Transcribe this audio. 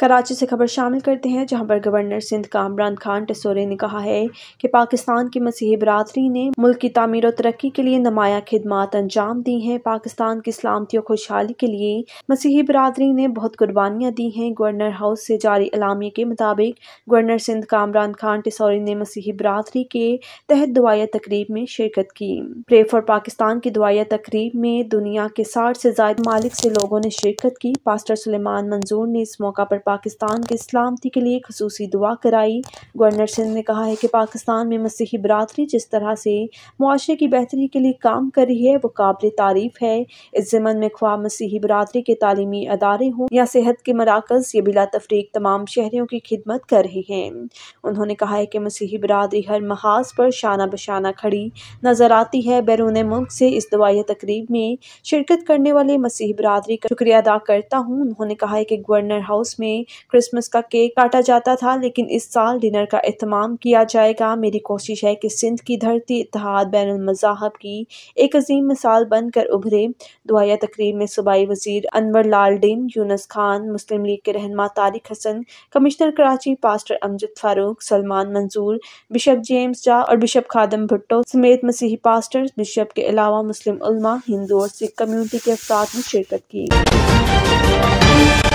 कराची से खबर शामिल करते हैं जहां पर गवर्नर सिंध कामरान खान टसोरे ने कहा है कि पाकिस्तान की मसीह बरदरी ने मुल्क की तमीर और तरक्की के लिए नमाया खदमात अंजाम दी हैं पाकिस्तान की सलामती और खुशहाली के लिए मसीही बरदरी ने बहुत कुर्बानियाँ दी हैं गवर्नर हाउस से जारी अलामी के मुताबिक गवर्नर सिंध कामरान खान टसोरे ने मसीह बरदरी के तहत दुआया तकरीब में शिरकत की प्रे फॉर पाकिस्तान की दुआया तकरीब में दुनिया के साठ से जायद मालिक से लोगों ने शिरकत की पास्टर सलेमान मंजूर ने इस मौका पर पाकिस्तान के सलामती के लिए खसूसी दुआ कराई गवर्नर सिंह ने कहा है कि पाकिस्तान में मसीही बरदरी जिस तरह से मुआरे की बेहतरी के लिए काम कर रही है वो काबिल तारीफ़ है इस ज़मन में ख्वा मसीही बरदरी के तालीमी अदारे हों या सेहत के मराकज़ ये बिला तफरीक तमाम शहरों की खिदमत कर रहे हैं उन्होंने कहा है कि मसीही बरदरी हर महाज पर शाना बशाना खड़ी नज़र आती है बैरून मुल्क से इस दवाई तकरीब में शिरकत करने वाले मसीह बरदरी का शुक्रिया अदा करता हूँ उन्होंने कहा है कि गवर्नर हाउस में में क्रिसमस का केक काटा जाता था लेकिन इस साल डिनर का अहतमाम किया जाएगा मेरी कोशिश है कि सिंध की धरती इतिहाद बैन मज़ाहब की एक अजीम मिसाल बनकर उभरे दुआया तकरीब में सूबाई वजीर अनवर लाल डिन यूनस खान मुस्लिम लीग के रहनमा Tariq Hasan commissioner Karachi pastor Amjad Farooq Salman Manzoor bishop James जा और बिशप खादम भुट्टो समेत मसीही पास्टर बिशप के अलावा मुस्लिम उलमा हिंदू और सिख कम्युनिटी के अफराद ने शिरकत की